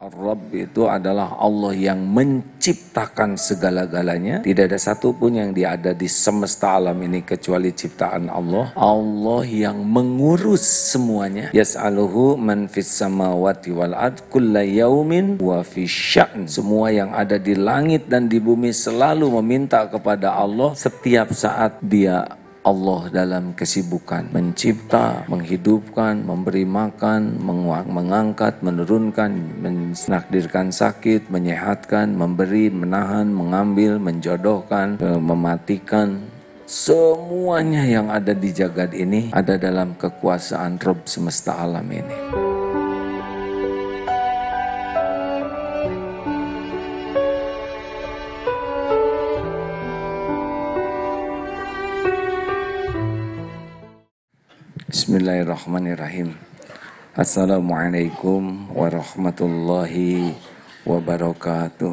Rabb itu adalah Allah yang menciptakan segala-galanya. Tidak ada satupun yang diada di semesta alam ini kecuali ciptaan Allah. Allah yang mengurus semuanya. Yas'aluhu man fis samawati wal ad kulla wa fi sya'n. Semua yang ada di langit dan di bumi selalu meminta kepada Allah setiap saat dia Allah dalam kesibukan mencipta, menghidupkan, memberi makan, mengangkat, menurunkan, menakdirkan sakit, menyehatkan, memberi, menahan, mengambil, menjodohkan, eh, mematikan, semuanya yang ada di jagad ini ada dalam kekuasaan Rob semesta alam ini. Bismillahirrahmanirrahim. Assalamualaikum warahmatullahi wabarakatuh.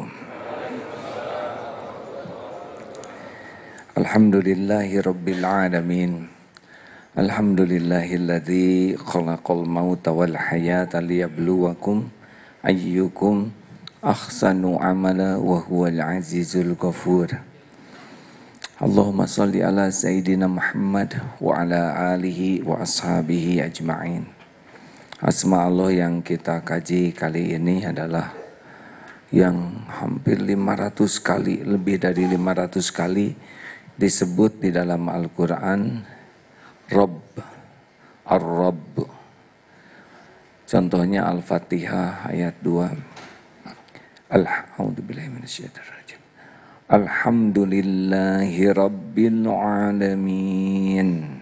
Alhamdulillahi rabbil alamin. Alhamdulillahilladzi khalaqal mauta wal hayata liyabluwakum ayyukum ahsanu amala wa huwal azizul ghafur. Allahumma salli ala Sayyidina Muhammad wa ala alihi wa ashabihi ajma'in. Asma Allah yang kita kaji kali ini adalah yang hampir 500 kali, lebih dari 500 kali disebut di dalam Al-Quran Rabb, Ar-Rabb. Contohnya Al-Fatihah ayat 2. Al-A'udhu billahi minasyaitir Alhamdulillahi Rabbil Alamin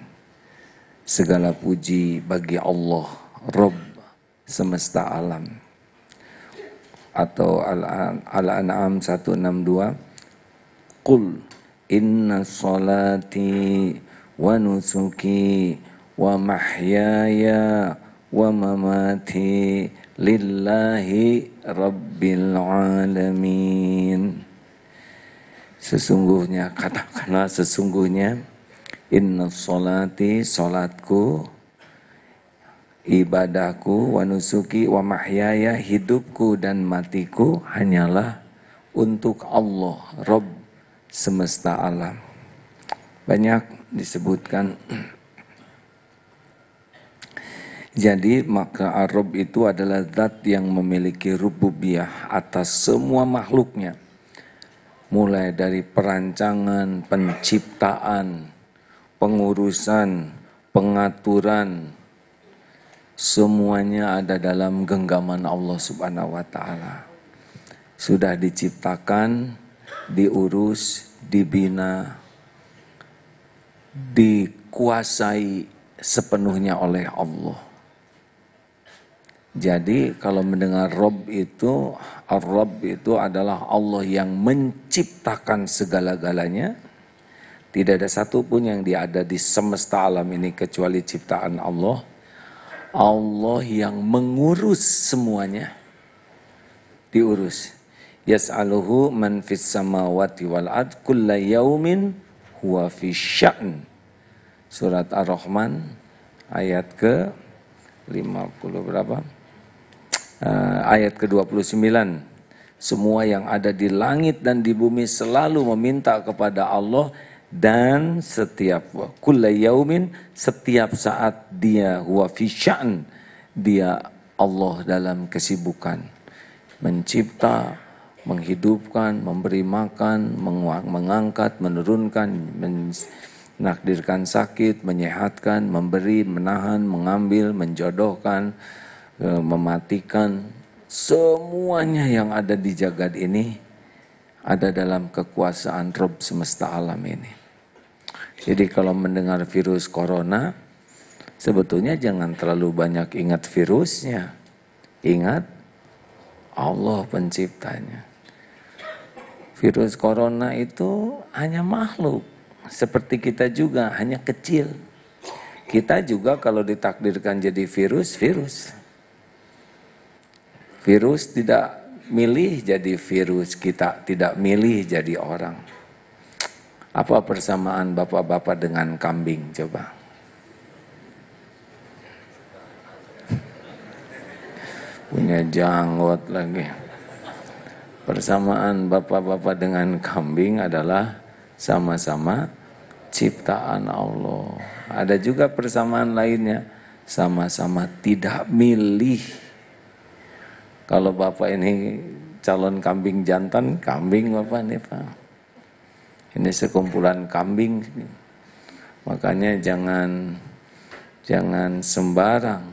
Segala puji bagi Allah Rabb semesta alam Atau Al-An'am 162 Qul inna salati wa nusuki wa mahyaya wa mamati lillahi rabbil alamin Sesungguhnya, katakanlah sesungguhnya, inna solati, solatku, ibadahku, wanusuki, wa mahyaya, hidupku dan matiku hanyalah untuk Allah, Rob semesta alam. Banyak disebutkan. Jadi maka Arab itu adalah zat yang memiliki rububiyah atas semua makhluknya mulai dari perancangan, penciptaan, pengurusan, pengaturan, semuanya ada dalam genggaman Allah Subhanahu wa taala. Sudah diciptakan, diurus, dibina, dikuasai sepenuhnya oleh Allah. Jadi kalau mendengar Rob itu, Al rob itu adalah Allah yang menciptakan segala-galanya. Tidak ada satupun yang diada di semesta alam ini kecuali ciptaan Allah. Allah yang mengurus semuanya. Diurus. Yas'aluhu man fis samawati wal ad kulla yaumin huwa fi sya'n. Surat Ar-Rahman ayat ke 50 berapa? uh, ayat ke-29. Semua yang ada di langit dan di bumi selalu meminta kepada Allah dan setiap kullayaumin setiap saat dia huwa fisyan dia Allah dalam kesibukan mencipta menghidupkan memberi makan mengangkat menurunkan menakdirkan sakit menyehatkan memberi menahan mengambil menjodohkan Eh, mematikan semuanya yang ada di jagad ini ada dalam kekuasaan Rob semesta alam ini. Jadi kalau mendengar virus corona, sebetulnya jangan terlalu banyak ingat virusnya. Ingat Allah penciptanya. Virus corona itu hanya makhluk. Seperti kita juga, hanya kecil. Kita juga kalau ditakdirkan jadi virus, virus. Virus tidak milih jadi virus, kita tidak milih jadi orang. Apa persamaan bapak-bapak dengan kambing? Coba. Punya janggut lagi. Persamaan bapak-bapak dengan kambing adalah sama-sama ciptaan Allah. Ada juga persamaan lainnya, sama-sama tidak milih kalau Bapak ini calon kambing jantan, kambing Bapak ini Pak. Ini sekumpulan kambing. Makanya jangan jangan sembarang.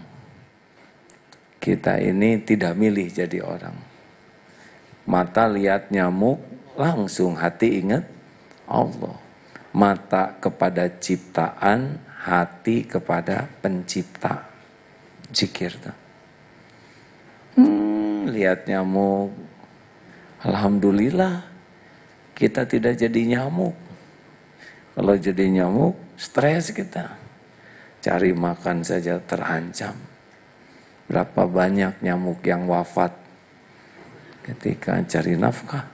Kita ini tidak milih jadi orang. Mata lihat nyamuk, langsung hati ingat Allah. Mata kepada ciptaan, hati kepada pencipta. Zikir. Hmm lihat nyamuk. Alhamdulillah kita tidak jadi nyamuk. Kalau jadi nyamuk, stres kita. Cari makan saja terancam. Berapa banyak nyamuk yang wafat ketika cari nafkah.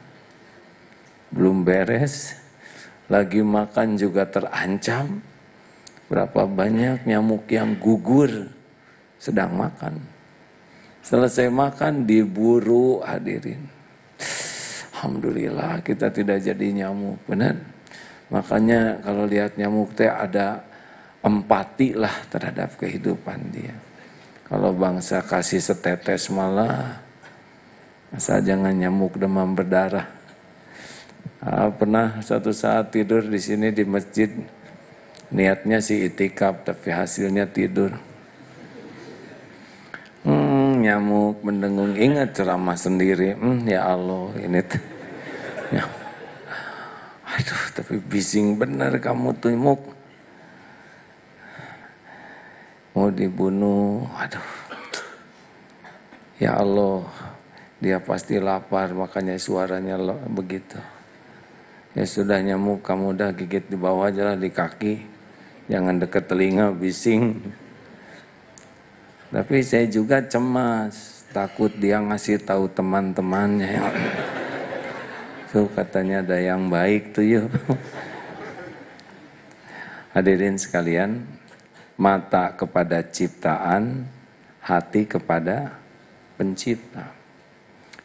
Belum beres, lagi makan juga terancam. Berapa banyak nyamuk yang gugur sedang makan. Selesai makan diburu hadirin. Alhamdulillah kita tidak jadi nyamuk, benar? Makanya kalau lihat nyamuk teh ada empati lah terhadap kehidupan dia. Kalau bangsa kasih setetes malah asal jangan nyamuk demam berdarah. Ah, pernah satu saat tidur di sini di masjid niatnya sih itikaf tapi hasilnya tidur nyamuk mendengung ingat ceramah sendiri. Hmm, ya Allah, ini tuh. Ya. Aduh, tapi bising benar kamu tuh muk. Mau dibunuh, aduh. Ya Allah, dia pasti lapar makanya suaranya begitu. Ya sudah nyamuk kamu udah gigit di bawah aja lah di kaki. Jangan deket telinga bising. Tapi saya juga cemas, takut dia ngasih tahu teman-temannya. Tuh katanya ada yang baik tuh yuk. Hadirin sekalian, mata kepada ciptaan, hati kepada pencipta.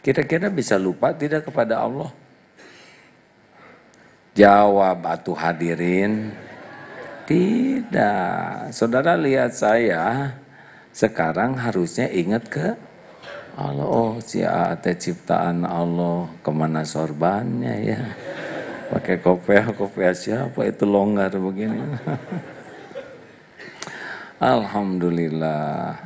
Kira-kira bisa lupa tidak kepada Allah? Jawab atuh hadirin. Tidak. Saudara lihat saya, sekarang harusnya ingat ke Allah. Oh, si Ate ciptaan Allah. Kemana sorbannya ya? Pakai kopiah, kopiah siapa? Itu longgar begini. Alhamdulillah.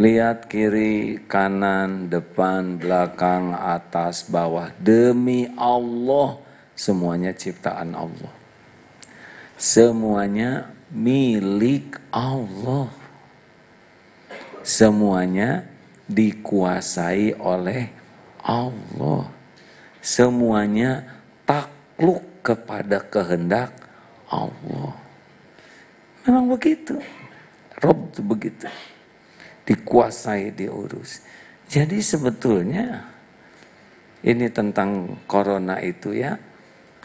Lihat kiri, kanan, depan, belakang, atas, bawah. Demi Allah, semuanya ciptaan Allah. Semuanya milik Allah. Semuanya dikuasai oleh Allah. Semuanya takluk kepada kehendak Allah. Memang begitu. Rob begitu. Dikuasai, diurus. Jadi sebetulnya ini tentang corona itu ya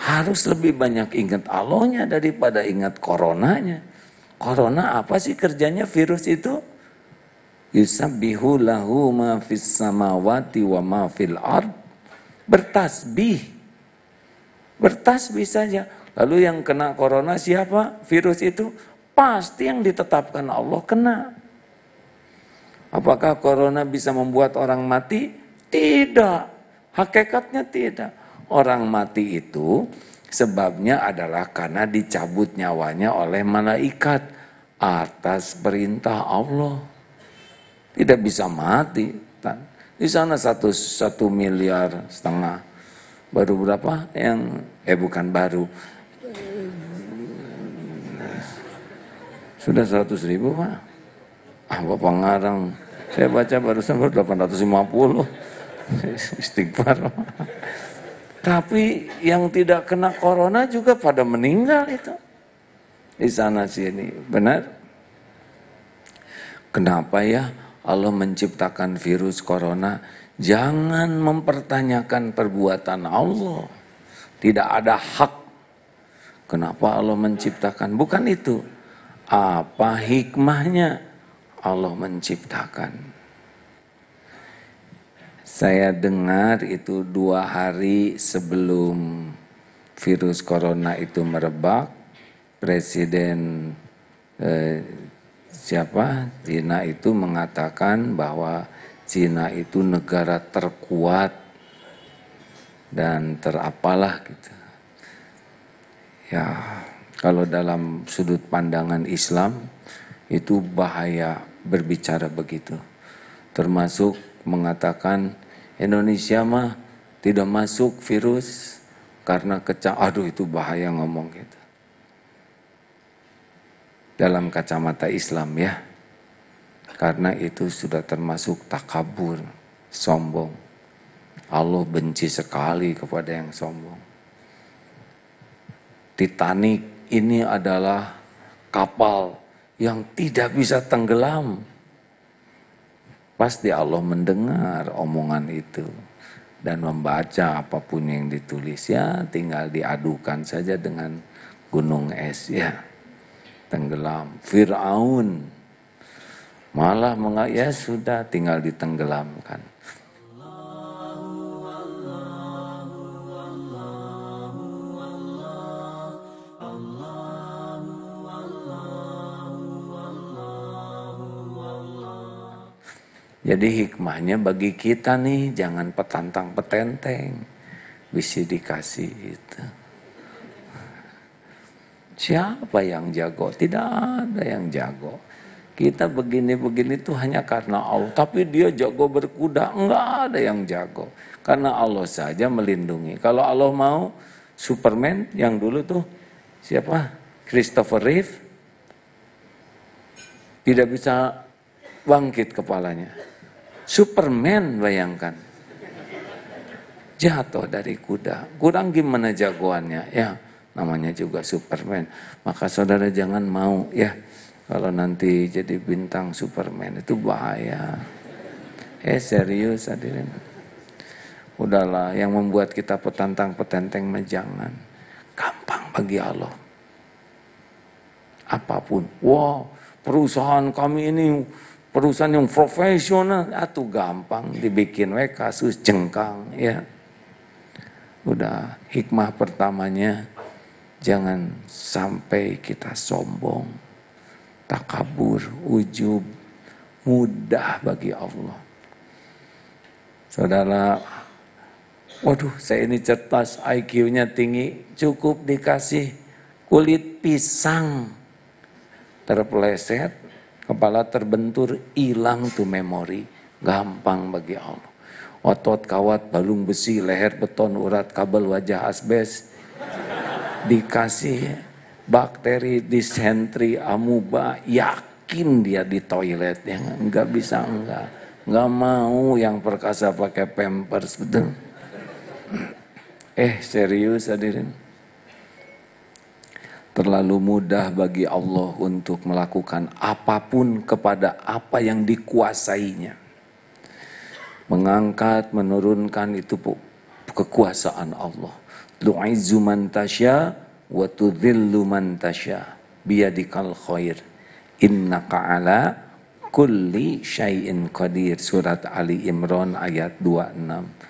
harus lebih banyak ingat Allahnya daripada ingat coronanya. Corona apa sih kerjanya virus itu? Yusabbihu lahu ma fis samawati wa ma fil ard. Bertasbih. Bertasbih saja. Lalu yang kena corona siapa? Virus itu pasti yang ditetapkan Allah kena. Apakah corona bisa membuat orang mati? Tidak. Hakikatnya tidak. Orang mati itu sebabnya adalah karena dicabut nyawanya oleh malaikat atas perintah Allah tidak bisa mati. Di sana satu, satu miliar setengah. Baru berapa yang, eh bukan baru. Sudah 100 ribu Pak. Ah Bapak ngarang. Saya baca barusan baru 850. Istighfar. Pak. Tapi yang tidak kena corona juga pada meninggal itu. Di sana sini, benar? Kenapa ya? Allah menciptakan virus corona, jangan mempertanyakan perbuatan Allah. Tidak ada hak. Kenapa Allah menciptakan? Bukan itu. Apa hikmahnya Allah menciptakan? Saya dengar itu dua hari sebelum virus corona itu merebak, Presiden eh, siapa? Cina itu mengatakan bahwa Cina itu negara terkuat dan terapalah gitu. Ya, kalau dalam sudut pandangan Islam itu bahaya berbicara begitu. Termasuk mengatakan Indonesia mah tidak masuk virus karena kecang aduh itu bahaya ngomong gitu dalam kacamata Islam ya. Karena itu sudah termasuk takabur, sombong. Allah benci sekali kepada yang sombong. Titanic ini adalah kapal yang tidak bisa tenggelam. Pasti Allah mendengar omongan itu dan membaca apapun yang ditulis ya tinggal diadukan saja dengan gunung es ya tenggelam. Fir'aun malah mengatakan ya sudah tinggal ditenggelamkan. Jadi hikmahnya bagi kita nih jangan petantang petenteng. Bisa dikasih itu. Siapa yang jago? Tidak ada yang jago. Kita begini-begini itu hanya karena Allah. Tapi dia jago berkuda, enggak ada yang jago. Karena Allah saja melindungi. Kalau Allah mau, Superman yang dulu tuh siapa? Christopher Reeve tidak bisa bangkit kepalanya. Superman bayangkan. Jatuh dari kuda. Kurang gimana jagoannya ya namanya juga Superman. Maka saudara jangan mau ya kalau nanti jadi bintang Superman itu bahaya. Eh serius hadirin. Udahlah yang membuat kita petantang petenteng mah jangan. Gampang bagi Allah. Apapun. Wow perusahaan kami ini perusahaan yang profesional atau gampang dibikin we kasus jengkang ya udah hikmah pertamanya Jangan sampai kita sombong, takabur, ujub, mudah bagi Allah. Saudara, waduh saya ini cerdas, IQ-nya tinggi, cukup dikasih kulit pisang terpeleset, kepala terbentur, hilang tuh memori, gampang bagi Allah. Otot, kawat, balung besi, leher beton, urat kabel, wajah asbes dikasih bakteri disentri amuba yakin dia di toilet ya nggak bisa enggak nggak mau yang perkasa pakai pampers betul eh serius hadirin terlalu mudah bagi Allah untuk melakukan apapun kepada apa yang dikuasainya mengangkat menurunkan itu kekuasaan Allah tu'izzu man tasya wa tudhillu man tasya biyadikal khair innaka ala kulli syai'in qadir surat Ali Imran ayat 26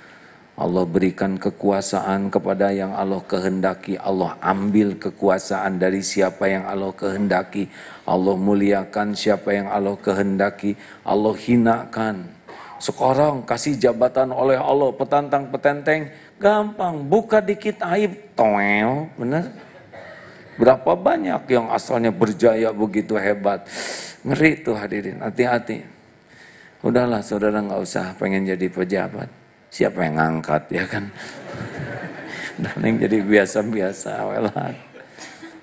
Allah berikan kekuasaan kepada yang Allah kehendaki. Allah ambil kekuasaan dari siapa yang Allah kehendaki. Allah muliakan siapa yang Allah kehendaki. Allah hinakan. Sekarang kasih jabatan oleh Allah petantang petenteng Gampang, buka dikit aib, toel, benar? Berapa banyak yang asalnya berjaya begitu hebat. Ngeri tuh hadirin, hati-hati. Udahlah saudara nggak usah pengen jadi pejabat. Siapa yang ngangkat ya kan? Dan yang jadi biasa-biasa welat.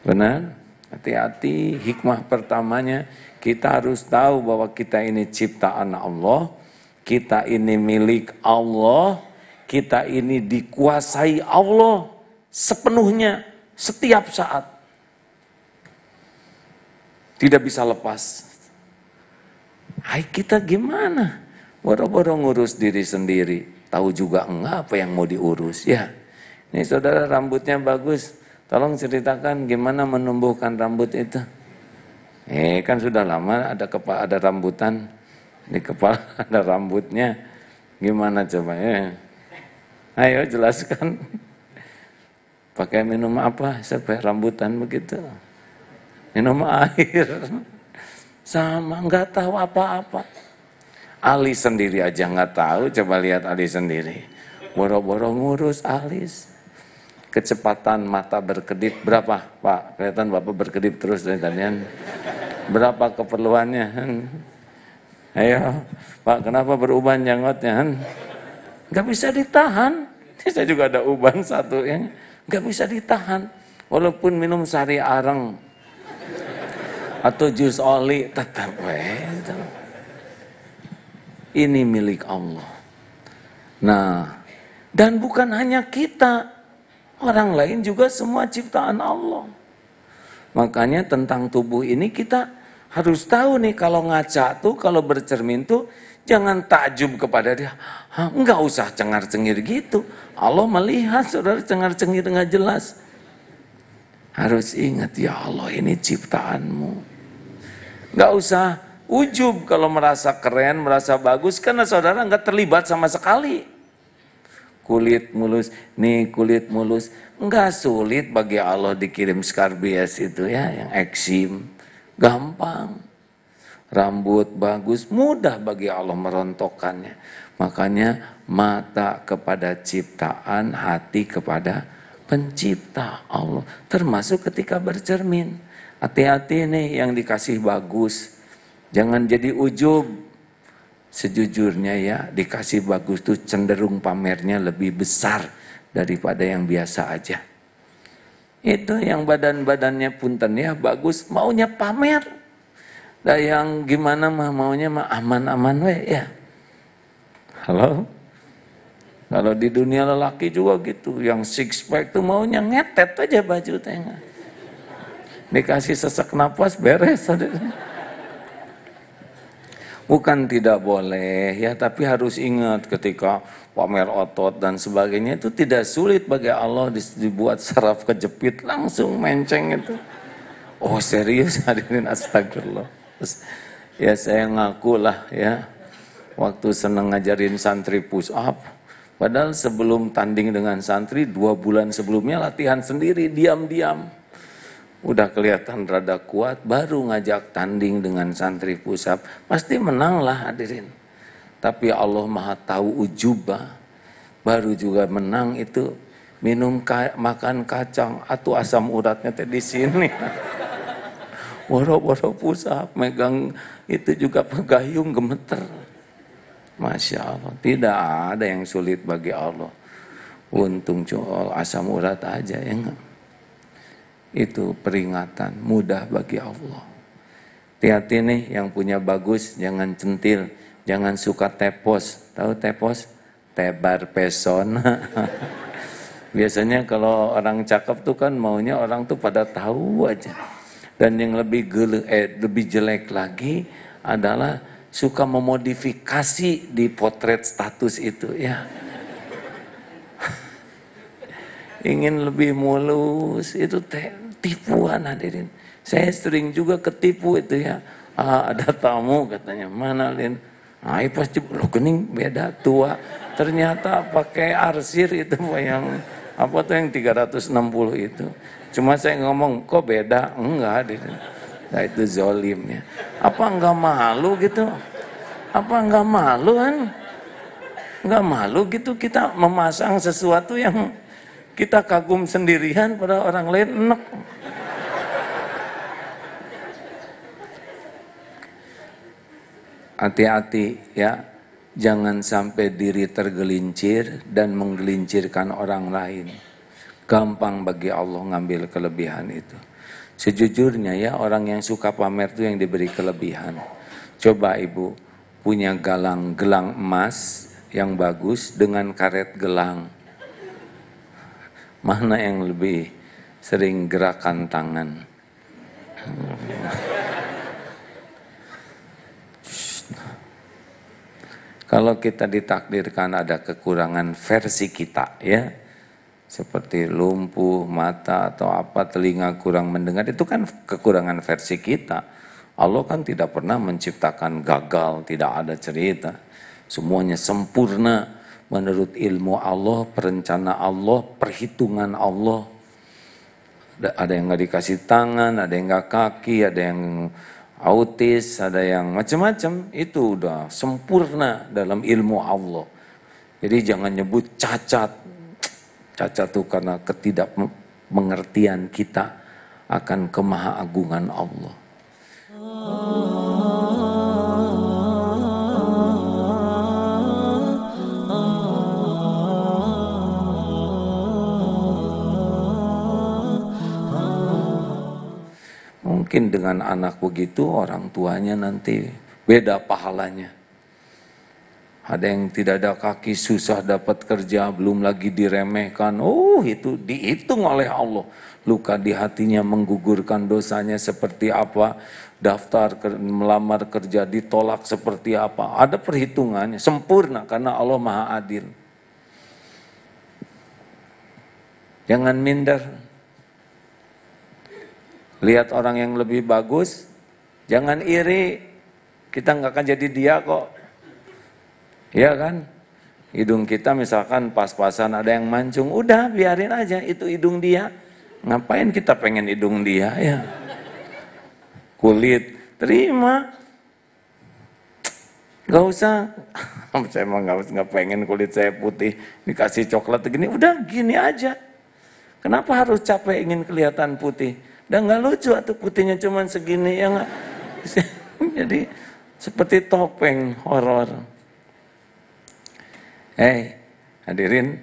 Benar? Hati-hati, hikmah pertamanya kita harus tahu bahwa kita ini ciptaan Allah, kita ini milik Allah, kita ini dikuasai Allah sepenuhnya setiap saat. Tidak bisa lepas. Hai kita gimana? Boro-boro ngurus diri sendiri. Tahu juga enggak apa yang mau diurus. Ya, ini saudara rambutnya bagus. Tolong ceritakan gimana menumbuhkan rambut itu. Eh kan sudah lama ada kepala ada rambutan di kepala ada rambutnya. Gimana coba ya? Eh. Ayo jelaskan. Pakai minum apa sampai rambutan begitu? Minum air. Sama nggak tahu apa-apa. Alis sendiri aja nggak tahu. Coba lihat alis sendiri. Boro-boro ngurus alis. Kecepatan mata berkedip berapa, Pak? Kelihatan Bapak berkedip terus dari tadi. Kan? Berapa keperluannya? Kan? Ayo, Pak, kenapa berubah janggotnya? Kan? Nggak bisa ditahan. Ini saya juga ada uban satu yang nggak bisa ditahan. Walaupun minum sari areng atau jus oli tetap itu. Ini milik Allah. Nah, dan bukan hanya kita, orang lain juga semua ciptaan Allah. Makanya tentang tubuh ini kita harus tahu nih kalau ngaca tuh, kalau bercermin tuh, jangan takjub kepada dia. Hah, enggak usah cengar-cengir gitu. Allah melihat saudara cengar-cengir nggak jelas. Harus ingat, ya Allah ini ciptaanmu. Enggak usah ujub kalau merasa keren, merasa bagus, karena saudara enggak terlibat sama sekali kulit mulus, nih kulit mulus. Enggak sulit bagi Allah dikirim skarbias itu ya, yang eksim. Gampang. Rambut bagus, mudah bagi Allah merontokkannya. Makanya mata kepada ciptaan, hati kepada pencipta Allah. Termasuk ketika bercermin. Hati-hati nih yang dikasih bagus. Jangan jadi ujub. Sejujurnya ya, dikasih bagus tuh cenderung pamernya lebih besar daripada yang biasa aja. Itu yang badan-badannya punten ya bagus, maunya pamer. Dan yang gimana mah maunya mah aman-aman we ya. Halo? Kalau di dunia lelaki juga gitu, yang six pack tuh maunya ngetet aja baju tengah. Dikasih sesak napas beres. Ada. Bukan tidak boleh ya, tapi harus ingat ketika pamer otot dan sebagainya itu tidak sulit bagi Allah dibuat saraf kejepit langsung menceng itu. Oh serius hadirin astagfirullah. Terus, ya saya ngaku lah ya waktu seneng ngajarin santri push up. Padahal sebelum tanding dengan santri dua bulan sebelumnya latihan sendiri diam-diam udah kelihatan rada kuat, baru ngajak tanding dengan santri pusap, pasti menang lah hadirin. Tapi Allah Maha Tahu ujuba, baru juga menang itu minum ka makan kacang atau asam uratnya teh di sini. Woro-woro pusap megang itu juga pegayung gemeter. Masya Allah, tidak ada yang sulit bagi Allah. Untung asam urat aja ya enggak. Itu peringatan mudah bagi Allah. hati ini yang punya bagus, jangan centil, jangan suka tepos. Tahu tepos? Tebar pesona. Biasanya kalau orang cakep tuh kan maunya orang tuh pada tahu aja. Dan yang lebih gele, eh, lebih jelek lagi adalah suka memodifikasi di potret status itu ya ingin lebih mulus itu teh tipuan hadirin saya sering juga ketipu itu ya ah, ada tamu katanya mana lin ah iya pasti lo kening beda tua ternyata pakai arsir itu yang apa tuh yang 360 itu cuma saya ngomong kok beda enggak hadirin nah, itu zolimnya apa enggak malu gitu apa enggak malu kan enggak malu gitu kita memasang sesuatu yang kita kagum sendirian pada orang lain enak. Hati-hati ya, jangan sampai diri tergelincir dan menggelincirkan orang lain. Gampang bagi Allah ngambil kelebihan itu. Sejujurnya ya orang yang suka pamer itu yang diberi kelebihan. Coba ibu punya galang gelang emas yang bagus dengan karet gelang Mana yang lebih sering gerakan tangan? Kalau kita ditakdirkan ada kekurangan versi kita ya, seperti lumpuh, mata atau apa, telinga kurang mendengar, itu kan kekurangan versi kita. Allah kan tidak pernah menciptakan gagal, tidak ada cerita. Semuanya sempurna menurut ilmu Allah, perencana Allah, perhitungan Allah. Ada yang nggak dikasih tangan, ada yang nggak kaki, ada yang autis, ada yang macam-macam. Itu udah sempurna dalam ilmu Allah. Jadi jangan nyebut cacat. Cacat itu karena ketidakmengertian kita akan kemahaagungan Allah. Oh. mungkin dengan anak begitu orang tuanya nanti beda pahalanya. Ada yang tidak ada kaki susah dapat kerja, belum lagi diremehkan. Oh, itu dihitung oleh Allah. Luka di hatinya menggugurkan dosanya seperti apa? Daftar melamar kerja ditolak seperti apa? Ada perhitungannya sempurna karena Allah Maha Adil. Jangan minder. Lihat orang yang lebih bagus, jangan iri. Kita nggak akan jadi dia kok. Iya kan? Hidung kita misalkan pas-pasan ada yang mancung, udah biarin aja itu hidung dia. Ngapain kita pengen hidung dia ya? Kulit, terima. Gak usah, saya emang gak, gak pengen kulit saya putih, dikasih coklat gini, udah gini aja. Kenapa harus capek ingin kelihatan putih? Dan nggak lucu atau putihnya cuman segini ya nggak. Jadi seperti topeng horor. Hei, hadirin,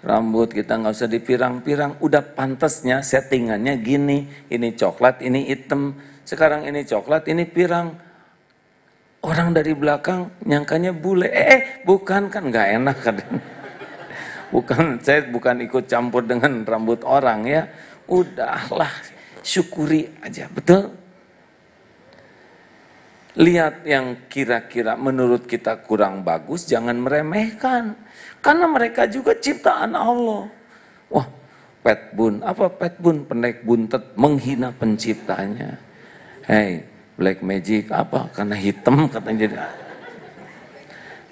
rambut kita nggak usah dipirang-pirang, udah pantasnya settingannya gini, ini coklat, ini hitam, sekarang ini coklat, ini pirang. Orang dari belakang nyangkanya bule, eh, eh bukan kan nggak enak kan? Bukan, saya bukan ikut campur dengan rambut orang ya, udahlah syukuri aja, betul? Lihat yang kira-kira menurut kita kurang bagus, jangan meremehkan. Karena mereka juga ciptaan Allah. Wah, pet bun, apa pet bun? Pendek buntet, menghina penciptanya. Hei, black magic apa? Karena hitam katanya jadi.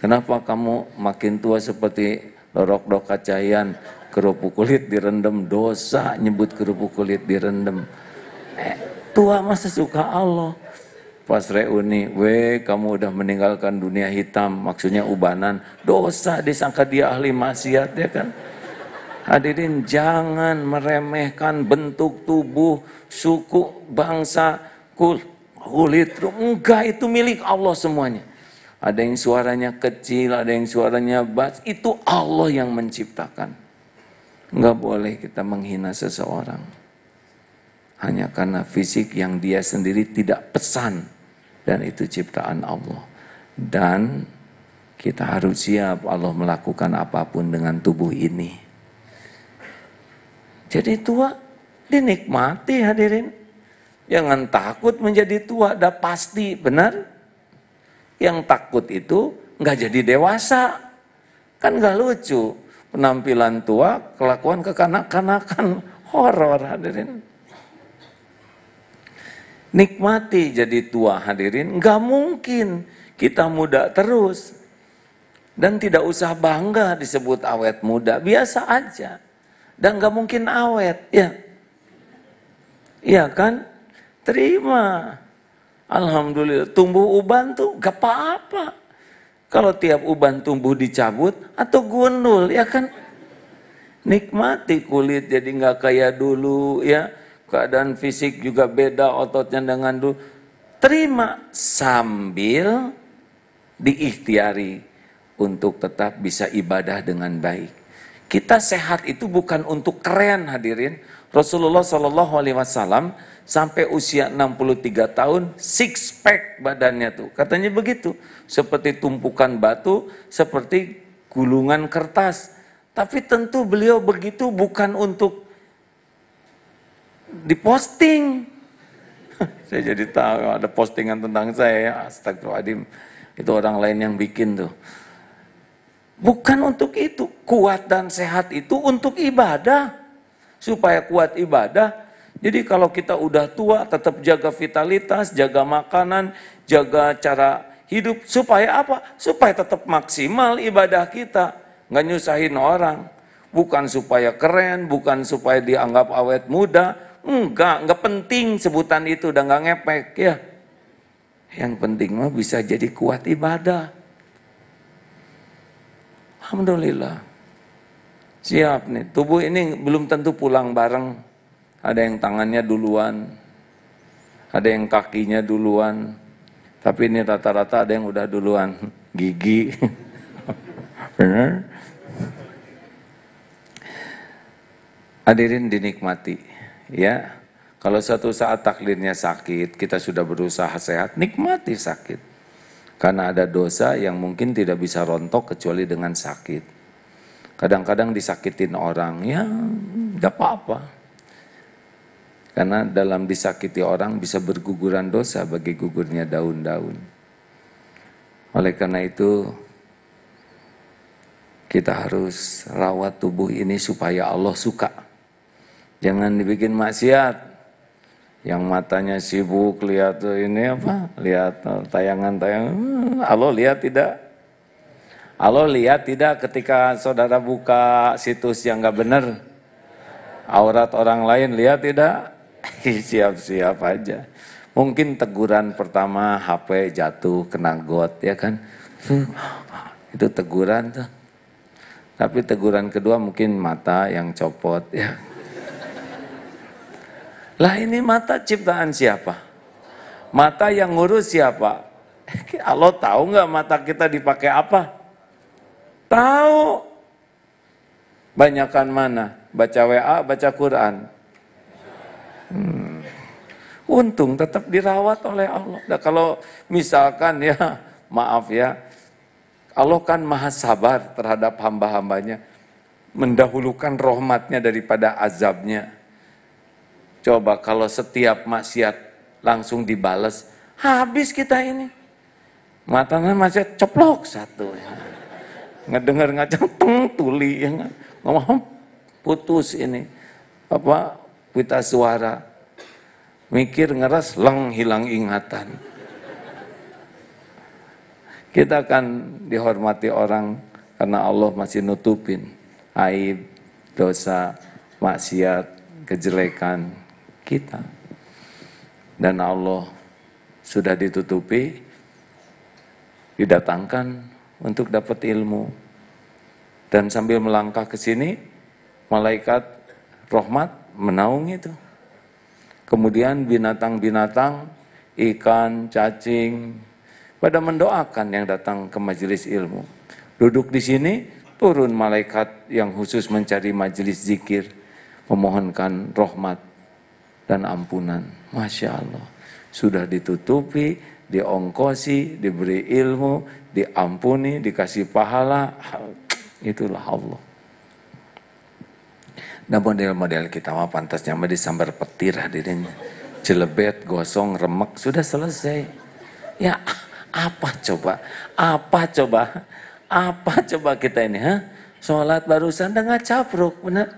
Kenapa kamu makin tua seperti lorok-lorok kacayan? kerupuk kulit direndam dosa nyebut kerupuk kulit direndam eh, tua masa suka Allah pas reuni we kamu udah meninggalkan dunia hitam maksudnya ubanan dosa disangka dia ahli maksiat ya kan hadirin jangan meremehkan bentuk tubuh suku bangsa kul kulit enggak itu milik Allah semuanya ada yang suaranya kecil ada yang suaranya bas itu Allah yang menciptakan Enggak boleh kita menghina seseorang. Hanya karena fisik yang dia sendiri tidak pesan. Dan itu ciptaan Allah. Dan kita harus siap Allah melakukan apapun dengan tubuh ini. Jadi tua dinikmati hadirin. Jangan takut menjadi tua, dah pasti, benar? Yang takut itu nggak jadi dewasa. Kan nggak lucu penampilan tua, kelakuan kekanak-kanakan, horor hadirin. Nikmati jadi tua hadirin, nggak mungkin kita muda terus. Dan tidak usah bangga disebut awet muda, biasa aja. Dan nggak mungkin awet, ya. Iya kan? Terima. Alhamdulillah, tumbuh uban tuh gak apa-apa. Kalau tiap uban tumbuh dicabut atau gundul ya kan? Nikmati kulit jadi nggak kayak dulu ya. Keadaan fisik juga beda ototnya dengan dulu. Terima sambil diikhtiari untuk tetap bisa ibadah dengan baik. Kita sehat itu bukan untuk keren hadirin, Rasulullah Shallallahu Alaihi Wasallam sampai usia 63 tahun six pack badannya tuh katanya begitu seperti tumpukan batu seperti gulungan kertas tapi tentu beliau begitu bukan untuk diposting saya jadi tahu ada postingan tentang saya ya astagfirullahaladzim itu orang lain yang bikin tuh bukan untuk itu kuat dan sehat itu untuk ibadah supaya kuat ibadah. Jadi kalau kita udah tua tetap jaga vitalitas, jaga makanan, jaga cara hidup supaya apa? Supaya tetap maksimal ibadah kita, nggak nyusahin orang. Bukan supaya keren, bukan supaya dianggap awet muda, enggak, enggak penting sebutan itu udah nggak ngepek ya. Yang penting mah bisa jadi kuat ibadah. Alhamdulillah. Siap nih, tubuh ini belum tentu pulang bareng. Ada yang tangannya duluan, ada yang kakinya duluan. Tapi ini rata-rata ada yang udah duluan, gigi. Benar? Hadirin dinikmati, ya. Kalau suatu saat takdirnya sakit, kita sudah berusaha sehat, nikmati sakit. Karena ada dosa yang mungkin tidak bisa rontok kecuali dengan sakit. Kadang-kadang disakitin orang, ya gak apa-apa. Karena dalam disakiti orang bisa berguguran dosa bagi gugurnya daun-daun. Oleh karena itu, kita harus rawat tubuh ini supaya Allah suka. Jangan dibikin maksiat. Yang matanya sibuk lihat ini apa? Lihat tayangan-tayangan. Hmm, Allah lihat tidak? Allah lihat tidak ketika saudara buka situs yang nggak benar? Aurat orang lain lihat tidak? Siap-siap aja. Mungkin teguran pertama HP jatuh kena got ya kan? Itu teguran tuh. Tapi teguran kedua mungkin mata yang copot ya. Lah ini mata ciptaan siapa? Mata yang ngurus siapa? Allah tahu nggak mata kita dipakai apa? Tahu banyakan mana? Baca WA, baca Quran. Hmm. Untung tetap dirawat oleh Allah. Nah, kalau misalkan ya, maaf ya, Allah kan maha sabar terhadap hamba-hambanya. Mendahulukan rahmatnya daripada azabnya. Coba kalau setiap maksiat langsung dibalas habis kita ini. Matanya masih ceplok satu. Ya ngedengar ngacang teng tuli ya ngomong putus ini apa pita suara mikir ngeras leng hilang ingatan kita akan dihormati orang karena Allah masih nutupin aib dosa maksiat kejelekan kita dan Allah sudah ditutupi didatangkan untuk dapat ilmu. Dan sambil melangkah ke sini, malaikat rahmat menaungi itu. Kemudian binatang-binatang, ikan, cacing, pada mendoakan yang datang ke majelis ilmu. Duduk di sini, turun malaikat yang khusus mencari majelis zikir, memohonkan rahmat dan ampunan. Masya Allah sudah ditutupi, diongkosi, diberi ilmu, diampuni, dikasih pahala. Itulah Allah. Nah model-model kita mah pantasnya mah disambar petir hadirin. celebet gosong, remek, sudah selesai. Ya apa coba? Apa coba? Apa coba kita ini? Ha? Sholat barusan dengar capruk, benar?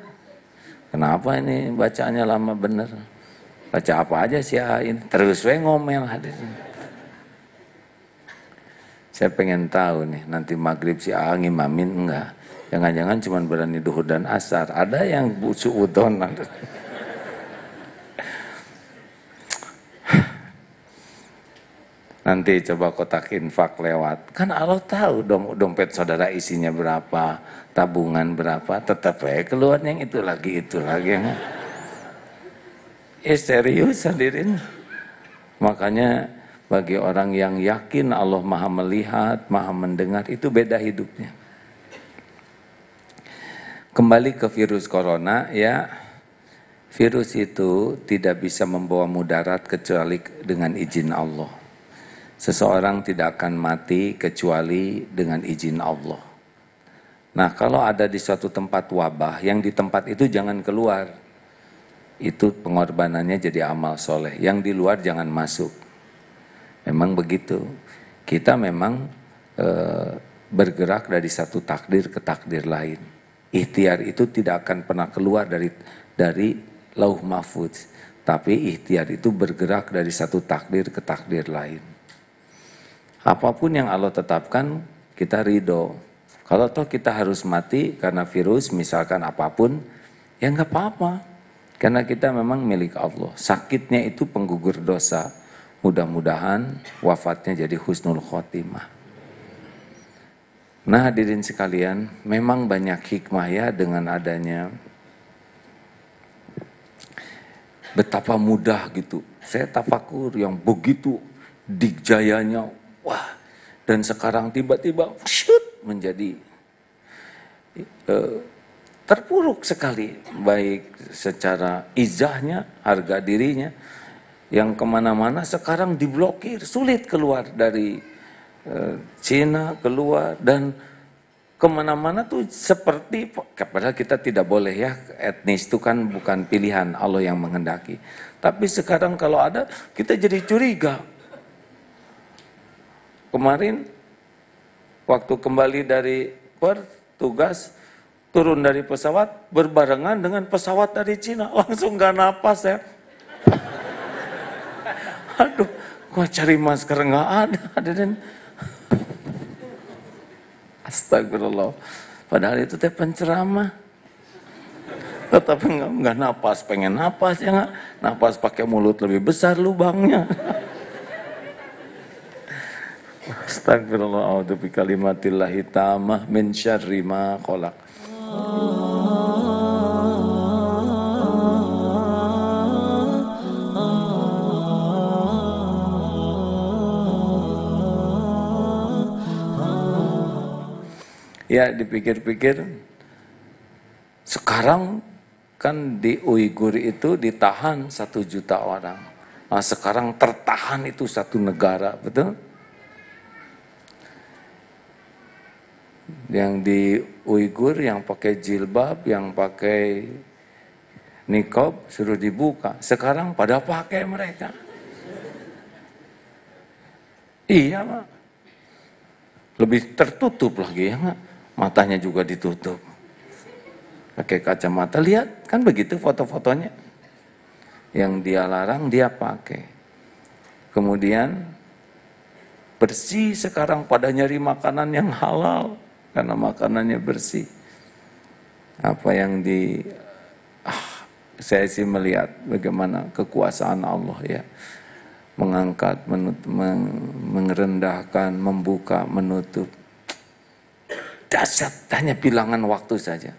Kenapa ini bacaannya lama bener? baca apa aja sih terus saya ngomel hadirnya saya pengen tahu nih nanti maghrib si Aang ngimamin enggak jangan-jangan cuma berani duhur dan asar ada yang busu udon. nanti coba kotak infak lewat kan Allah tahu dong dompet saudara isinya berapa tabungan berapa tetap ya keluar yang itu lagi itu lagi enggak? Eh serius hadirin. Makanya bagi orang yang yakin Allah maha melihat, maha mendengar, itu beda hidupnya. Kembali ke virus corona ya. Virus itu tidak bisa membawa mudarat kecuali dengan izin Allah. Seseorang tidak akan mati kecuali dengan izin Allah. Nah, kalau ada di suatu tempat wabah, yang di tempat itu jangan keluar itu pengorbanannya jadi amal soleh. Yang di luar jangan masuk. Memang begitu. Kita memang e, bergerak dari satu takdir ke takdir lain. Ikhtiar itu tidak akan pernah keluar dari dari lauh mahfudz. Tapi ikhtiar itu bergerak dari satu takdir ke takdir lain. Apapun yang Allah tetapkan, kita ridho. Kalau toh kita harus mati karena virus, misalkan apapun, ya nggak apa-apa karena kita memang milik Allah. Sakitnya itu penggugur dosa. Mudah-mudahan wafatnya jadi husnul khotimah. Nah hadirin sekalian, memang banyak hikmah ya dengan adanya betapa mudah gitu. Saya tafakur yang begitu dikjayanya, wah. Dan sekarang tiba-tiba menjadi eh, terpuruk sekali baik secara izahnya harga dirinya yang kemana-mana sekarang diblokir sulit keluar dari e, Cina keluar dan kemana-mana tuh seperti padahal kita tidak boleh ya etnis itu kan bukan pilihan Allah yang menghendaki tapi sekarang kalau ada kita jadi curiga kemarin waktu kembali dari Perth tugas turun dari pesawat berbarengan dengan pesawat dari Cina. Langsung gak napas ya. Aduh, gua cari masker gak ada. ada Dan Astagfirullah. Padahal itu teh penceramah. Tetapi nggak nggak napas, pengen napas ya nggak. Napas pakai mulut lebih besar lubangnya. Astagfirullah, a'udzu bi kalimatillah hitamah min syarri ma Ya dipikir-pikir sekarang kan di Uighur itu ditahan satu juta orang. Nah, sekarang tertahan itu satu negara, betul? yang di Uighur yang pakai jilbab, yang pakai nikob suruh dibuka. Sekarang pada pakai mereka. Iya, Pak. Lebih tertutup lagi ya, Pak. Matanya juga ditutup. Pakai kacamata, lihat kan begitu foto-fotonya. Yang dia larang dia pakai. Kemudian bersih sekarang pada nyari makanan yang halal karena makanannya bersih. Apa yang di ah, saya sih melihat bagaimana kekuasaan Allah ya mengangkat, menut, meng, mengerendahkan, membuka, menutup. Dasar hanya bilangan waktu saja.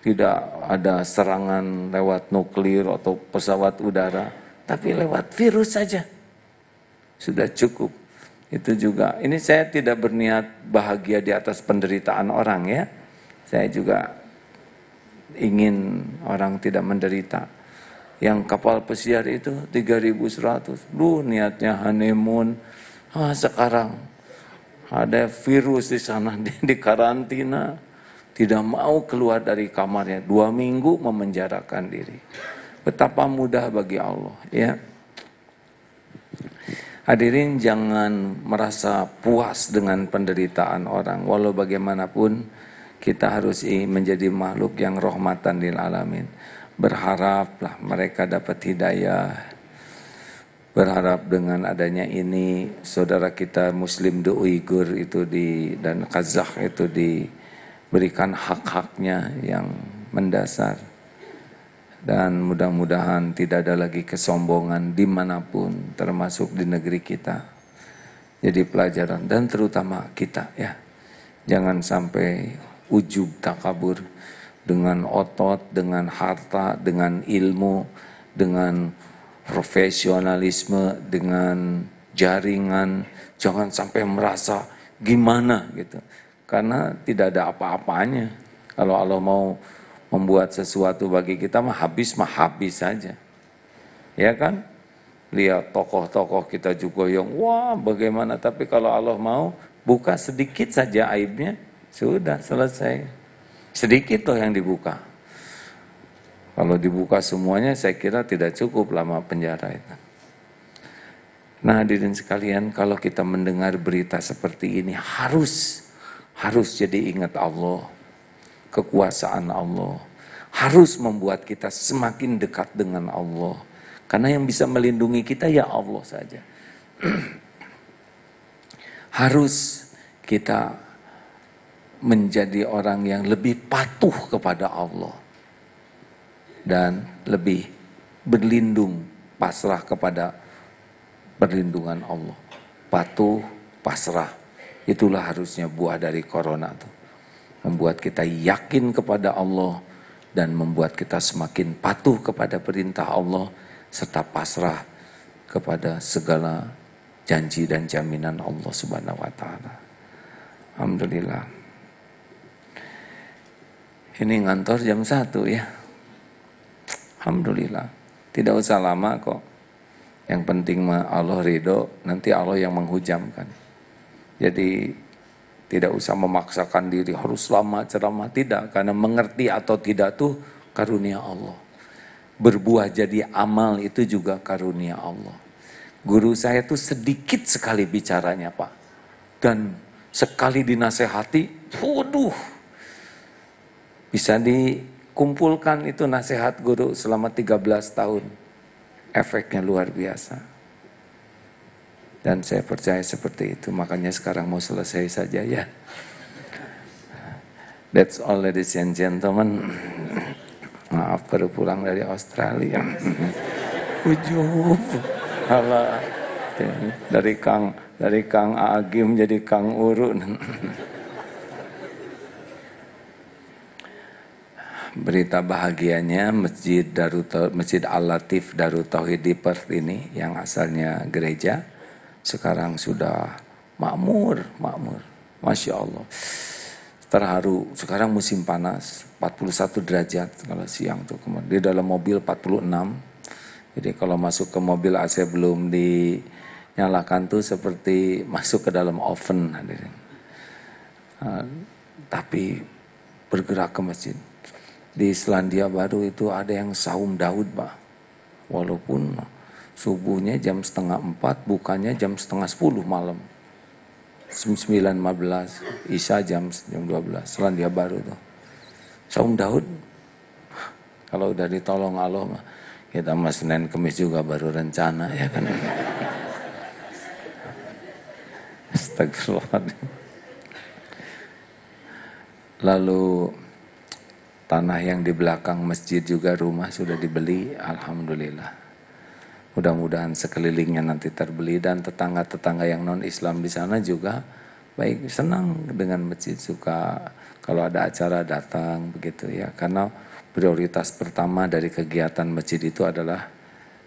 Tidak ada serangan lewat nuklir atau pesawat udara, tapi lewat virus saja. Sudah cukup itu juga ini saya tidak berniat bahagia di atas penderitaan orang ya saya juga ingin orang tidak menderita yang kapal pesiar itu 3100 lu niatnya honeymoon ah sekarang ada virus di sana di, di karantina tidak mau keluar dari kamarnya dua minggu memenjarakan diri betapa mudah bagi Allah ya Hadirin jangan merasa puas dengan penderitaan orang walau bagaimanapun kita harus menjadi makhluk yang rahmatan lil alamin. Berharaplah mereka dapat hidayah. Berharap dengan adanya ini saudara kita muslim di Uighur itu di dan Kazakh itu diberikan hak-haknya yang mendasar dan mudah-mudahan tidak ada lagi kesombongan dimanapun termasuk di negeri kita jadi pelajaran dan terutama kita ya jangan sampai ujub takabur dengan otot dengan harta dengan ilmu dengan profesionalisme dengan jaringan jangan sampai merasa gimana gitu karena tidak ada apa-apanya kalau Allah mau membuat sesuatu bagi kita mah habis mah habis saja. Ya kan? Lihat tokoh-tokoh kita juga yang wah bagaimana tapi kalau Allah mau buka sedikit saja aibnya sudah selesai. Sedikit loh yang dibuka. Kalau dibuka semuanya saya kira tidak cukup lama penjara itu. Nah hadirin sekalian kalau kita mendengar berita seperti ini harus harus jadi ingat Allah kekuasaan Allah. Harus membuat kita semakin dekat dengan Allah. Karena yang bisa melindungi kita ya Allah saja. Harus kita menjadi orang yang lebih patuh kepada Allah. Dan lebih berlindung, pasrah kepada perlindungan Allah. Patuh, pasrah. Itulah harusnya buah dari corona itu membuat kita yakin kepada Allah dan membuat kita semakin patuh kepada perintah Allah serta pasrah kepada segala janji dan jaminan Allah Subhanahu wa taala. Alhamdulillah. Ini ngantor jam 1 ya. Alhamdulillah. Tidak usah lama kok. Yang penting mah Allah ridho, nanti Allah yang menghujamkan. Jadi tidak usah memaksakan diri harus lama ceramah tidak karena mengerti atau tidak tuh karunia Allah. Berbuah jadi amal itu juga karunia Allah. Guru saya tuh sedikit sekali bicaranya, Pak. Dan sekali dinasehati, waduh. Bisa dikumpulkan itu nasihat guru selama 13 tahun. Efeknya luar biasa. Dan saya percaya seperti itu, makanya sekarang mau selesai saja ya. That's all ladies and gentlemen. Maaf baru pulang dari Australia. Ujub. Allah Dari Kang dari Kang Agim jadi Kang Urun. Berita bahagianya Masjid Darut Masjid Al Latif Darut Tauhid di Perth ini yang asalnya gereja sekarang sudah makmur, makmur. Masya Allah. Terharu, sekarang musim panas, 41 derajat kalau siang tuh kemarin. Di dalam mobil 46. Jadi kalau masuk ke mobil AC belum dinyalakan tuh seperti masuk ke dalam oven hadirin. Uh, tapi bergerak ke masjid. Di Selandia Baru itu ada yang saum Daud, Pak. Walaupun subuhnya jam setengah empat, bukannya jam setengah sepuluh malam. sembilan belas, Isya jam jam 12, Selandia Baru tuh. Saum Daud, kalau udah ditolong Allah kita mas Senin Kemis juga baru rencana ya kan. Astagfirullahaladzim. Lalu tanah yang di belakang masjid juga rumah sudah dibeli, Alhamdulillah. Mudah-mudahan sekelilingnya nanti terbeli dan tetangga-tetangga yang non-Islam di sana juga baik senang dengan masjid suka kalau ada acara datang begitu ya karena prioritas pertama dari kegiatan masjid itu adalah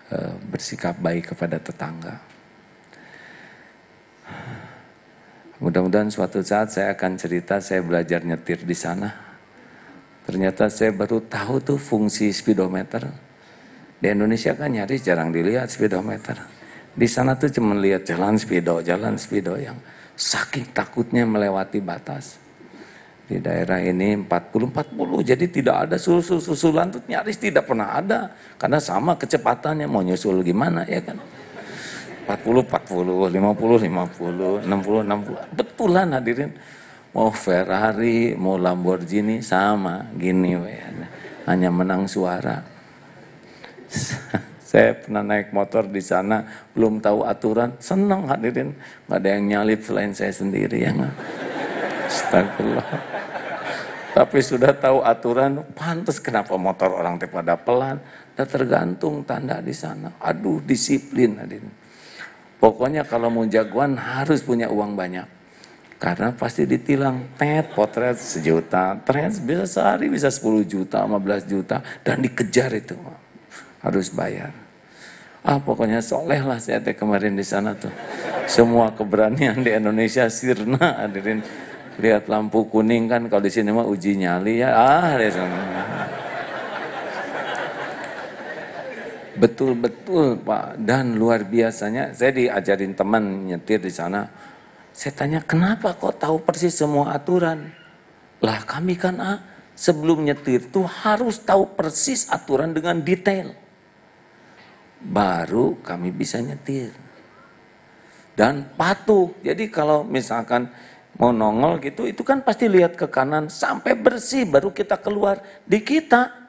e, bersikap baik kepada tetangga. Mudah-mudahan suatu saat saya akan cerita saya belajar nyetir di sana. Ternyata saya baru tahu tuh fungsi speedometer di Indonesia kan nyaris jarang dilihat speedometer. Di sana tuh cuma lihat jalan speedo, jalan speedo yang saking takutnya melewati batas. Di daerah ini 40-40, jadi tidak ada susul-susulan tuh nyaris tidak pernah ada. Karena sama kecepatannya, mau nyusul gimana ya kan. 40, 40, 50, 50, 60, 60. Betulan hadirin. Mau Ferrari, mau Lamborghini, sama. Gini, Ya. hanya menang suara. saya pernah naik motor di sana, belum tahu aturan, senang hadirin. nggak ada yang nyalip selain saya sendiri yang, Astagfirullah. Tapi sudah tahu aturan, pantas kenapa motor orang teh pada pelan. Dan tergantung tanda di sana. Aduh, disiplin hadirin. Pokoknya kalau mau jagoan harus punya uang banyak. Karena pasti ditilang, tet, potret sejuta, tren bisa sehari bisa 10 juta, 15 juta, dan dikejar itu harus bayar. Ah pokoknya soleh lah saya teh kemarin di sana tuh. Semua keberanian di Indonesia sirna hadirin. Lihat lampu kuning kan kalau di sini mah uji nyali ya. Ah di sana. Betul-betul Pak dan luar biasanya saya diajarin teman nyetir di sana. Saya tanya kenapa kok tahu persis semua aturan? Lah kami kan ah, sebelum nyetir tuh harus tahu persis aturan dengan detail baru kami bisa nyetir. Dan patuh. Jadi kalau misalkan mau nongol gitu, itu kan pasti lihat ke kanan sampai bersih baru kita keluar. Di kita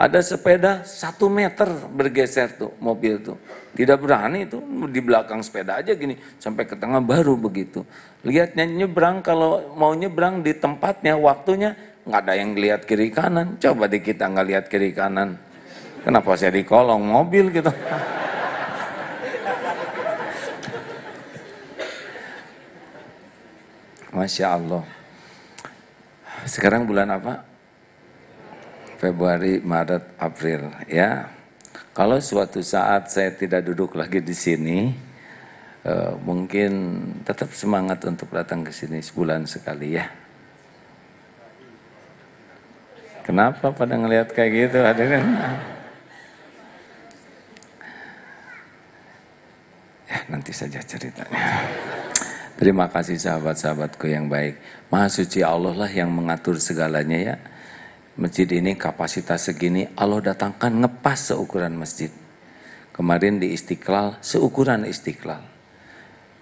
ada sepeda satu meter bergeser tuh mobil tuh. Tidak berani itu di belakang sepeda aja gini sampai ke tengah baru begitu. Lihatnya nyebrang kalau mau nyebrang di tempatnya waktunya nggak ada yang lihat kiri kanan. Coba di kita nggak lihat kiri kanan. Kenapa saya di kolong mobil gitu? Masya Allah. Sekarang bulan apa? Februari, Maret, April ya. Kalau suatu saat saya tidak duduk lagi di sini, uh, mungkin tetap semangat untuk datang ke sini sebulan sekali ya. Kenapa pada ngelihat kayak gitu hadirin? Kan? Ya, nanti saja ceritanya. Terima kasih sahabat-sahabatku yang baik. Maha suci Allah lah yang mengatur segalanya ya. Masjid ini kapasitas segini, Allah datangkan ngepas seukuran masjid. Kemarin di Istiqlal, seukuran Istiqlal.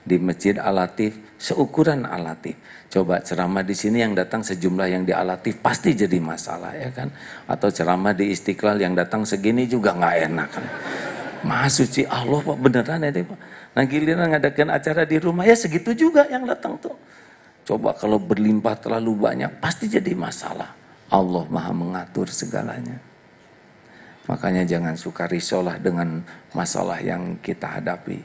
Di Masjid Al-Latif, seukuran Al-Latif Coba ceramah di sini yang datang sejumlah yang di alatif pasti jadi masalah ya kan. Atau ceramah di istiqlal yang datang segini juga nggak enak kan. Maha suci Allah pak beneran ya deh pak. Nah giliran ngadakan acara di rumah ya segitu juga yang datang tuh. Coba kalau berlimpah terlalu banyak pasti jadi masalah. Allah maha mengatur segalanya. Makanya jangan suka risolah dengan masalah yang kita hadapi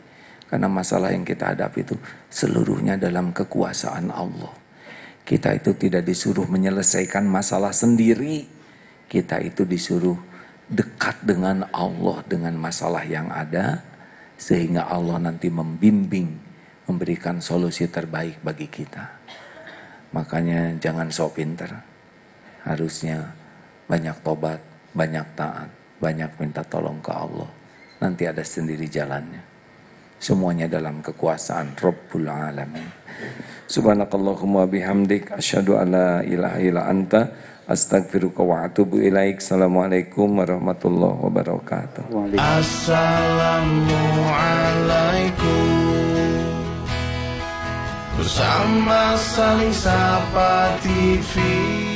karena masalah yang kita hadapi itu seluruhnya dalam kekuasaan Allah. Kita itu tidak disuruh menyelesaikan masalah sendiri. Kita itu disuruh dekat dengan Allah dengan masalah yang ada sehingga Allah nanti membimbing memberikan solusi terbaik bagi kita. Makanya jangan sok pinter. Harusnya banyak tobat, banyak taat, banyak minta tolong ke Allah. Nanti ada sendiri jalannya semuanya dalam kekuasaan Rabbul Alamin. Subhanakallahumma bihamdik asyhadu alla ilaha illa anta astaghfiruka wa atubu ilaik. Assalamualaikum warahmatullahi wabarakatuh. Assalamualaikum. Bersama saling sapa TV.